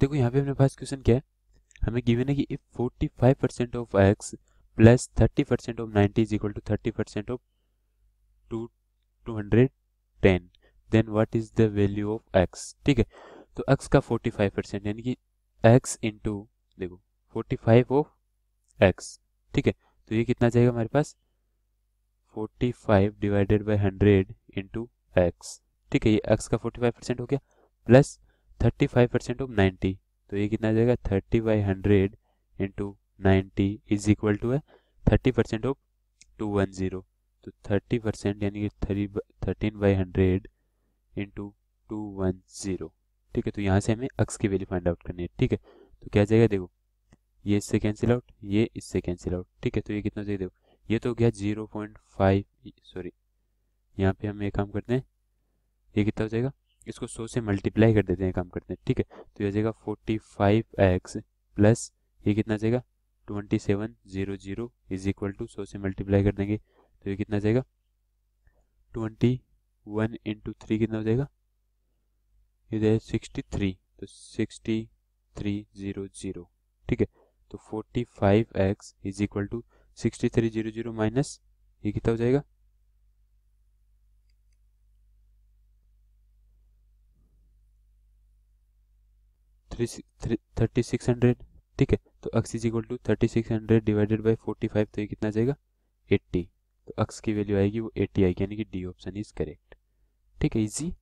देखो यहाँ पे हमने फर्स्ट क्वेश्चन क्या है हमें गिवन है कि if 45 percent of x plus thirty percent of ninety is equal to thirty percent of two two hundred ten then what is the value of x ठीक है तो एक्स का फोर्टी फाइव परसेंट यानी कि x into देखो forty five of x ठीक है तो ये कितना जाएगा हमारे पास forty five divided by hundred into x ठीक है ये एक्स का फोर्टी फाइव परसेंट हो गया plus thirty five percent of ninety तो ये कितना जाएगा thirty by hundred into ninety is equal to है thirty percent of two one zero तो थर्टी परसेंट यानी कि three thirteen by hundred into two one zero ठीक है तो यहाँ से हमें अक्स की वैल्यू फाइंड आउट करनी है ठीक है तो क्या जाएगा देखो ये इससे कैंसिल आउट ये इससे कैंसिल आउट ठीक है तो ये कितना चाहिए देखो ये तो गया जीरो पॉइंट फाइव सॉरी यहाँ पे हम ये काम करते हैं ये कितना हो जाएगा इसको सो से मल्टीप्लाई कर देते हैं काम करते हैं ठीक है तो यह जाएगा फोर्टी फाइव एक्स प्लस ये कितना जाएगा twenty seven zero zero is equal to सो से मल्टीप्लाई कर देंगे तो ये कितना जाएगा ट्वेंटी वन इंटू थ्री कितना हो जाएगा जाएगा सिक्सटी थ्री तो सिक्सटी थ्री जीरो जीरो ठीक है तो forty five x is equal to sixty three zero zero minus ये कितना हो जाएगा थ्री थर्टी सिक्स हंड्रेड ठीक है तो x is equal to thirty six hundred divided by forty five तो ये कितना जाएगा एट्टी तो अक्स की वैल्यू आएगी वो एट्टी आएगी यानी कि डी ऑप्शन इज करेक्ट ठीक है इजी